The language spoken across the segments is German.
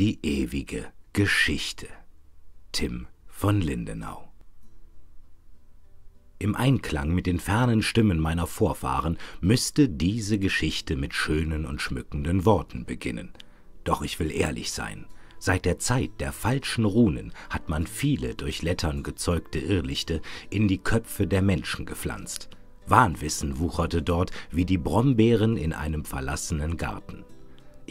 Die ewige Geschichte. Tim von Lindenau. Im Einklang mit den fernen Stimmen meiner Vorfahren müsste diese Geschichte mit schönen und schmückenden Worten beginnen. Doch ich will ehrlich sein. Seit der Zeit der falschen Runen hat man viele durch Lettern gezeugte Irrlichte in die Köpfe der Menschen gepflanzt. Wahnwissen wucherte dort wie die Brombeeren in einem verlassenen Garten.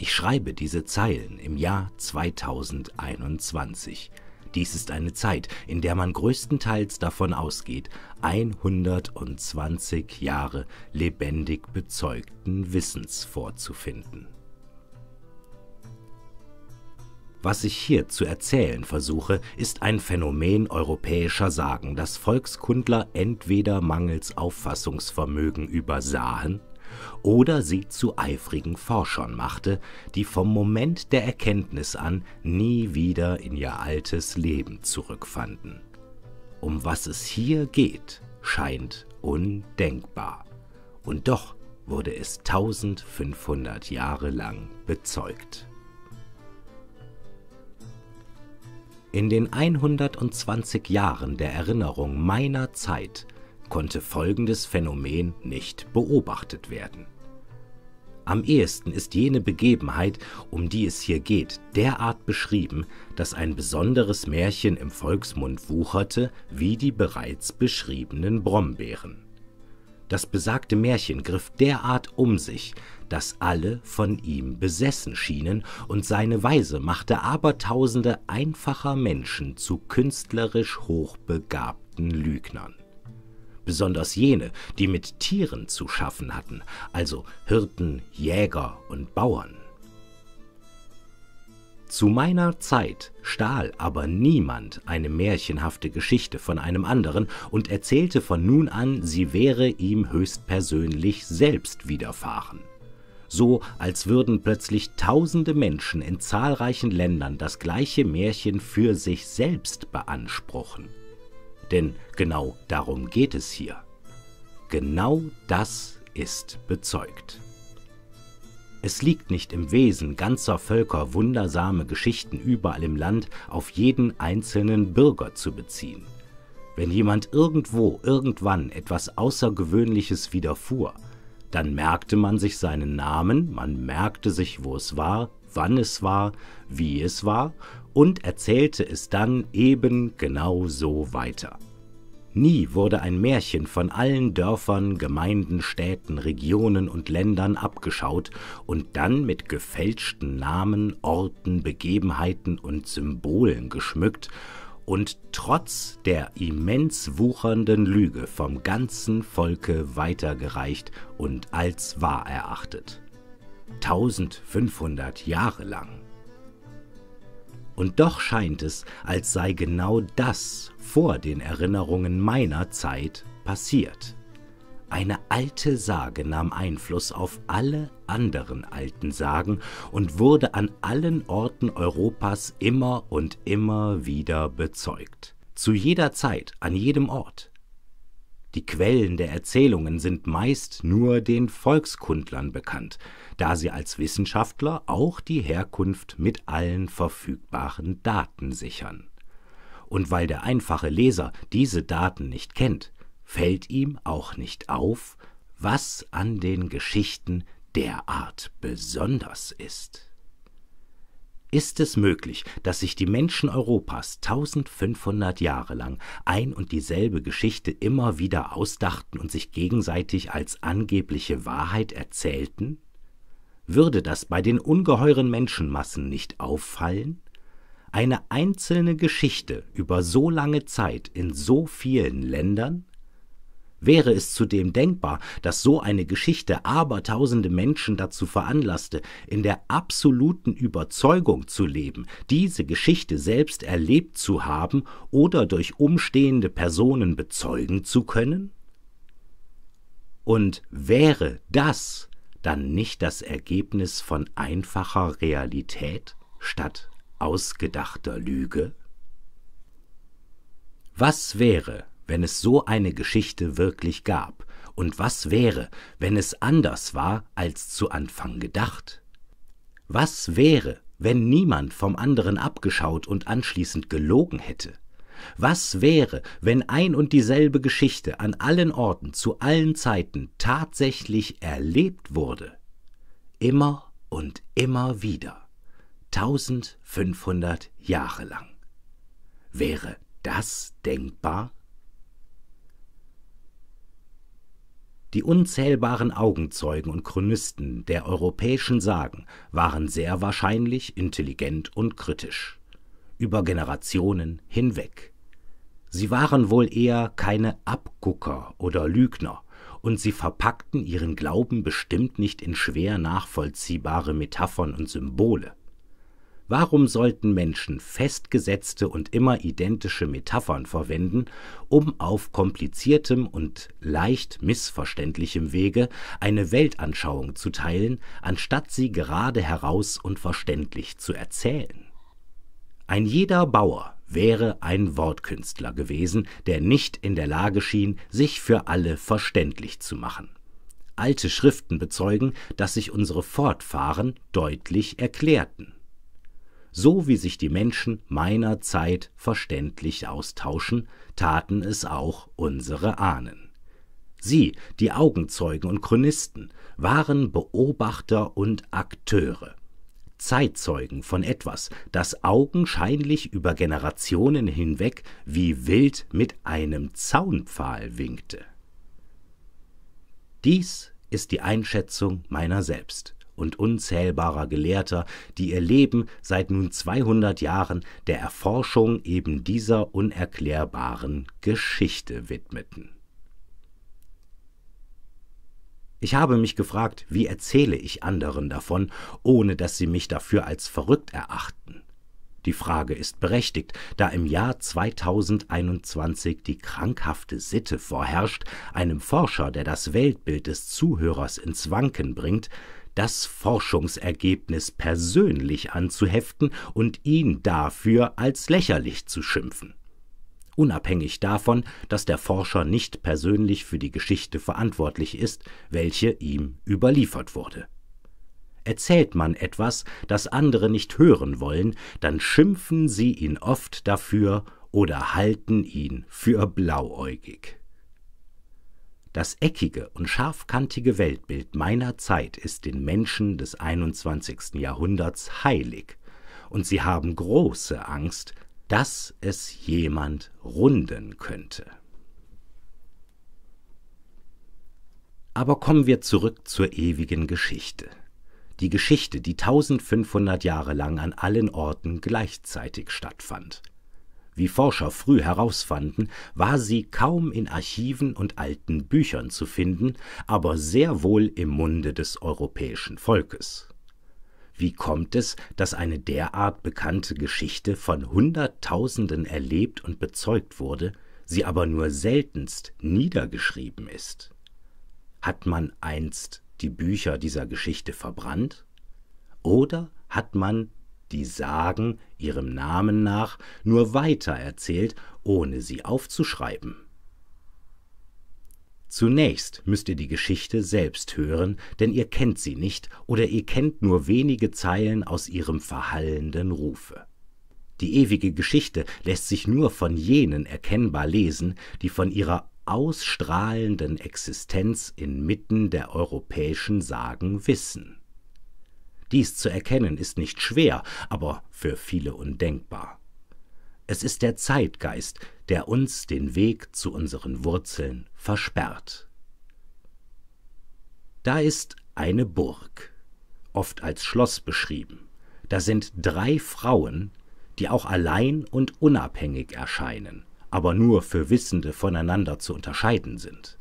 Ich schreibe diese Zeilen im Jahr 2021. Dies ist eine Zeit, in der man größtenteils davon ausgeht, 120 Jahre lebendig bezeugten Wissens vorzufinden. Was ich hier zu erzählen versuche, ist ein Phänomen europäischer Sagen, das Volkskundler entweder mangels Auffassungsvermögen übersahen oder sie zu eifrigen Forschern machte, die vom Moment der Erkenntnis an nie wieder in ihr altes Leben zurückfanden. Um was es hier geht, scheint undenkbar. Und doch wurde es 1500 Jahre lang bezeugt. In den 120 Jahren der Erinnerung meiner Zeit konnte folgendes Phänomen nicht beobachtet werden. Am ehesten ist jene Begebenheit, um die es hier geht, derart beschrieben, dass ein besonderes Märchen im Volksmund wucherte wie die bereits beschriebenen Brombeeren. Das besagte Märchen griff derart um sich, dass alle von ihm besessen schienen, und seine Weise machte Abertausende einfacher Menschen zu künstlerisch hochbegabten Lügnern besonders jene, die mit Tieren zu schaffen hatten, also Hirten, Jäger und Bauern. Zu meiner Zeit stahl aber niemand eine märchenhafte Geschichte von einem anderen und erzählte von nun an, sie wäre ihm höchstpersönlich selbst widerfahren. So als würden plötzlich tausende Menschen in zahlreichen Ländern das gleiche Märchen für sich selbst beanspruchen. Denn genau darum geht es hier. Genau das ist bezeugt. Es liegt nicht im Wesen ganzer Völker, wundersame Geschichten überall im Land auf jeden einzelnen Bürger zu beziehen. Wenn jemand irgendwo, irgendwann etwas Außergewöhnliches widerfuhr, dann merkte man sich seinen Namen, man merkte sich, wo es war, wann es war, wie es war und erzählte es dann eben genau so weiter. Nie wurde ein Märchen von allen Dörfern, Gemeinden, Städten, Regionen und Ländern abgeschaut und dann mit gefälschten Namen, Orten, Begebenheiten und Symbolen geschmückt und trotz der immens wuchernden Lüge vom ganzen Volke weitergereicht und als wahr erachtet. 1500 Jahre lang. Und doch scheint es, als sei genau das vor den Erinnerungen meiner Zeit passiert. Eine alte Sage nahm Einfluss auf alle anderen alten Sagen und wurde an allen Orten Europas immer und immer wieder bezeugt. Zu jeder Zeit, an jedem Ort. Die Quellen der Erzählungen sind meist nur den Volkskundlern bekannt, da sie als Wissenschaftler auch die Herkunft mit allen verfügbaren Daten sichern. Und weil der einfache Leser diese Daten nicht kennt, fällt ihm auch nicht auf, was an den Geschichten derart besonders ist ist es möglich, dass sich die Menschen Europas 1500 Jahre lang ein und dieselbe Geschichte immer wieder ausdachten und sich gegenseitig als angebliche Wahrheit erzählten? Würde das bei den ungeheuren Menschenmassen nicht auffallen? Eine einzelne Geschichte über so lange Zeit in so vielen Ländern? Wäre es zudem denkbar, dass so eine Geschichte abertausende Menschen dazu veranlasste, in der absoluten Überzeugung zu leben, diese Geschichte selbst erlebt zu haben oder durch umstehende Personen bezeugen zu können? Und wäre das dann nicht das Ergebnis von einfacher Realität statt ausgedachter Lüge? Was wäre, wenn es so eine Geschichte wirklich gab? Und was wäre, wenn es anders war als zu Anfang gedacht? Was wäre, wenn niemand vom anderen abgeschaut und anschließend gelogen hätte? Was wäre, wenn ein und dieselbe Geschichte an allen Orten zu allen Zeiten tatsächlich erlebt wurde? Immer und immer wieder. 1500 Jahre lang. Wäre das denkbar? Die unzählbaren Augenzeugen und Chronisten der europäischen Sagen waren sehr wahrscheinlich intelligent und kritisch. Über Generationen hinweg. Sie waren wohl eher keine Abgucker oder Lügner, und sie verpackten ihren Glauben bestimmt nicht in schwer nachvollziehbare Metaphern und Symbole. Warum sollten Menschen festgesetzte und immer identische Metaphern verwenden, um auf kompliziertem und leicht missverständlichem Wege eine Weltanschauung zu teilen, anstatt sie gerade heraus und verständlich zu erzählen? Ein jeder Bauer wäre ein Wortkünstler gewesen, der nicht in der Lage schien, sich für alle verständlich zu machen. Alte Schriften bezeugen, dass sich unsere Fortfahren deutlich erklärten so wie sich die Menschen meiner Zeit verständlich austauschen, taten es auch unsere Ahnen. Sie, die Augenzeugen und Chronisten, waren Beobachter und Akteure, Zeitzeugen von etwas, das augenscheinlich über Generationen hinweg wie wild mit einem Zaunpfahl winkte. Dies ist die Einschätzung meiner selbst und unzählbarer Gelehrter, die ihr Leben seit nun 200 Jahren der Erforschung eben dieser unerklärbaren Geschichte widmeten. Ich habe mich gefragt, wie erzähle ich anderen davon, ohne dass sie mich dafür als verrückt erachten. Die Frage ist berechtigt, da im Jahr 2021 die krankhafte Sitte vorherrscht, einem Forscher, der das Weltbild des Zuhörers ins Wanken bringt, das Forschungsergebnis persönlich anzuheften und ihn dafür als lächerlich zu schimpfen. Unabhängig davon, dass der Forscher nicht persönlich für die Geschichte verantwortlich ist, welche ihm überliefert wurde. Erzählt man etwas, das andere nicht hören wollen, dann schimpfen sie ihn oft dafür oder halten ihn für blauäugig. Das eckige und scharfkantige Weltbild meiner Zeit ist den Menschen des 21. Jahrhunderts heilig, und sie haben große Angst, dass es jemand runden könnte. Aber kommen wir zurück zur ewigen Geschichte. Die Geschichte, die 1500 Jahre lang an allen Orten gleichzeitig stattfand. Wie Forscher früh herausfanden, war sie kaum in Archiven und alten Büchern zu finden, aber sehr wohl im Munde des europäischen Volkes. Wie kommt es, dass eine derart bekannte Geschichte von Hunderttausenden erlebt und bezeugt wurde, sie aber nur seltenst niedergeschrieben ist? Hat man einst die Bücher dieser Geschichte verbrannt? Oder hat man die Sagen ihrem Namen nach nur weiter erzählt, ohne sie aufzuschreiben. Zunächst müsst ihr die Geschichte selbst hören, denn ihr kennt sie nicht oder ihr kennt nur wenige Zeilen aus ihrem verhallenden Rufe. Die ewige Geschichte lässt sich nur von jenen erkennbar lesen, die von ihrer ausstrahlenden Existenz inmitten der europäischen Sagen wissen. Dies zu erkennen ist nicht schwer, aber für viele undenkbar. Es ist der Zeitgeist, der uns den Weg zu unseren Wurzeln versperrt. Da ist eine Burg, oft als Schloss beschrieben. Da sind drei Frauen, die auch allein und unabhängig erscheinen, aber nur für Wissende voneinander zu unterscheiden sind.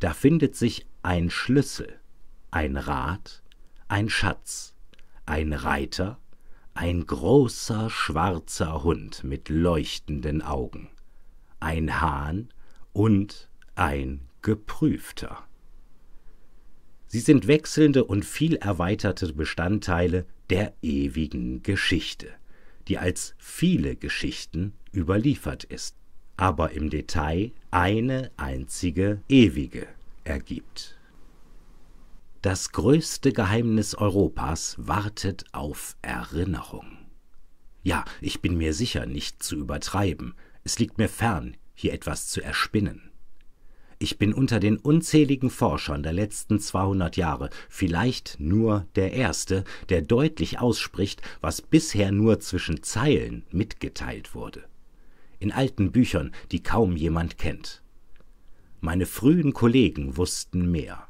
Da findet sich ein Schlüssel, ein Rat ein Schatz, ein Reiter, ein großer schwarzer Hund mit leuchtenden Augen, ein Hahn und ein Geprüfter. Sie sind wechselnde und viel erweiterte Bestandteile der ewigen Geschichte, die als viele Geschichten überliefert ist, aber im Detail eine einzige ewige ergibt. Das größte Geheimnis Europas wartet auf Erinnerung. Ja, ich bin mir sicher, nicht zu übertreiben. Es liegt mir fern, hier etwas zu erspinnen. Ich bin unter den unzähligen Forschern der letzten 200 Jahre vielleicht nur der Erste, der deutlich ausspricht, was bisher nur zwischen Zeilen mitgeteilt wurde. In alten Büchern, die kaum jemand kennt. Meine frühen Kollegen wussten mehr.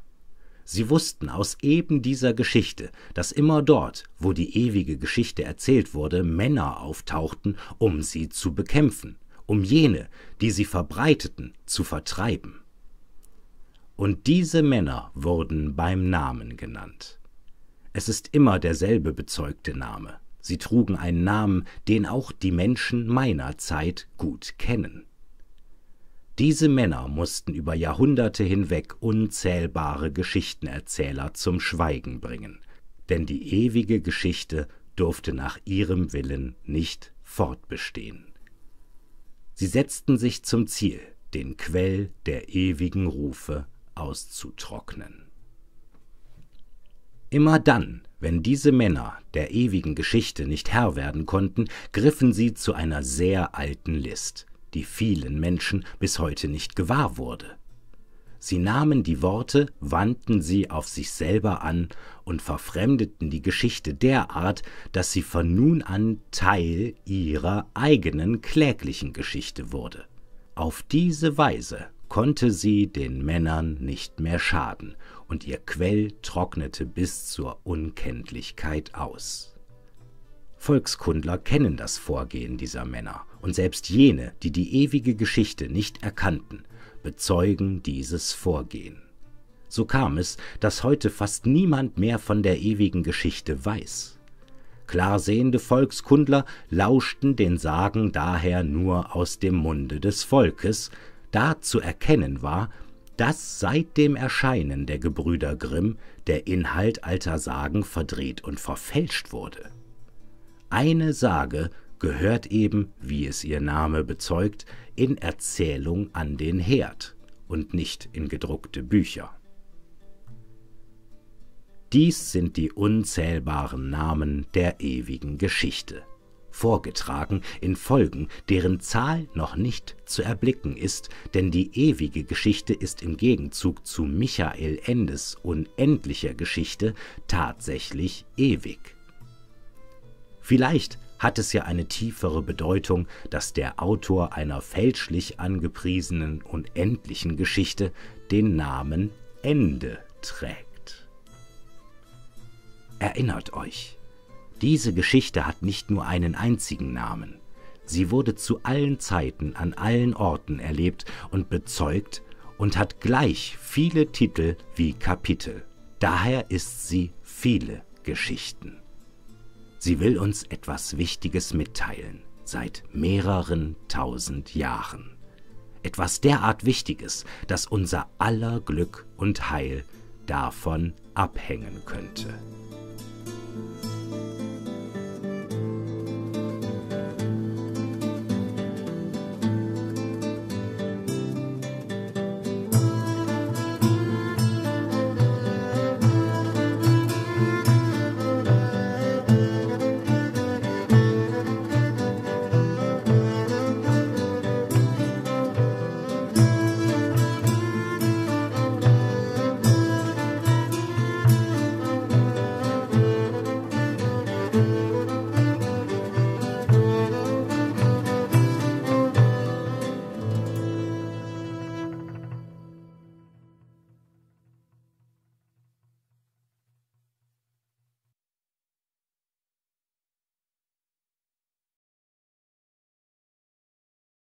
Sie wussten aus eben dieser Geschichte, dass immer dort, wo die ewige Geschichte erzählt wurde, Männer auftauchten, um sie zu bekämpfen, um jene, die sie verbreiteten, zu vertreiben. Und diese Männer wurden beim Namen genannt. Es ist immer derselbe bezeugte Name. Sie trugen einen Namen, den auch die Menschen meiner Zeit gut kennen. Diese Männer mussten über Jahrhunderte hinweg unzählbare Geschichtenerzähler zum Schweigen bringen, denn die ewige Geschichte durfte nach ihrem Willen nicht fortbestehen. Sie setzten sich zum Ziel, den Quell der ewigen Rufe auszutrocknen. Immer dann, wenn diese Männer der ewigen Geschichte nicht Herr werden konnten, griffen sie zu einer sehr alten List – die vielen Menschen bis heute nicht gewahr wurde. Sie nahmen die Worte, wandten sie auf sich selber an und verfremdeten die Geschichte derart, dass sie von nun an Teil ihrer eigenen kläglichen Geschichte wurde. Auf diese Weise konnte sie den Männern nicht mehr schaden, und ihr Quell trocknete bis zur Unkenntlichkeit aus. Volkskundler kennen das Vorgehen dieser Männer, und selbst jene, die die ewige Geschichte nicht erkannten, bezeugen dieses Vorgehen. So kam es, dass heute fast niemand mehr von der ewigen Geschichte weiß. Klarsehende Volkskundler lauschten den Sagen daher nur aus dem Munde des Volkes, da zu erkennen war, dass seit dem Erscheinen der Gebrüder Grimm der Inhalt alter Sagen verdreht und verfälscht wurde eine Sage gehört eben, wie es ihr Name bezeugt, in Erzählung an den Herd und nicht in gedruckte Bücher. Dies sind die unzählbaren Namen der ewigen Geschichte, vorgetragen in Folgen, deren Zahl noch nicht zu erblicken ist, denn die ewige Geschichte ist im Gegenzug zu Michael Endes unendlicher Geschichte tatsächlich ewig. Vielleicht hat es ja eine tiefere Bedeutung, dass der Autor einer fälschlich angepriesenen und endlichen Geschichte den Namen Ende trägt. Erinnert euch, diese Geschichte hat nicht nur einen einzigen Namen. Sie wurde zu allen Zeiten an allen Orten erlebt und bezeugt und hat gleich viele Titel wie Kapitel. Daher ist sie viele Geschichten. Sie will uns etwas Wichtiges mitteilen seit mehreren tausend Jahren. Etwas derart Wichtiges, dass unser aller Glück und Heil davon abhängen könnte.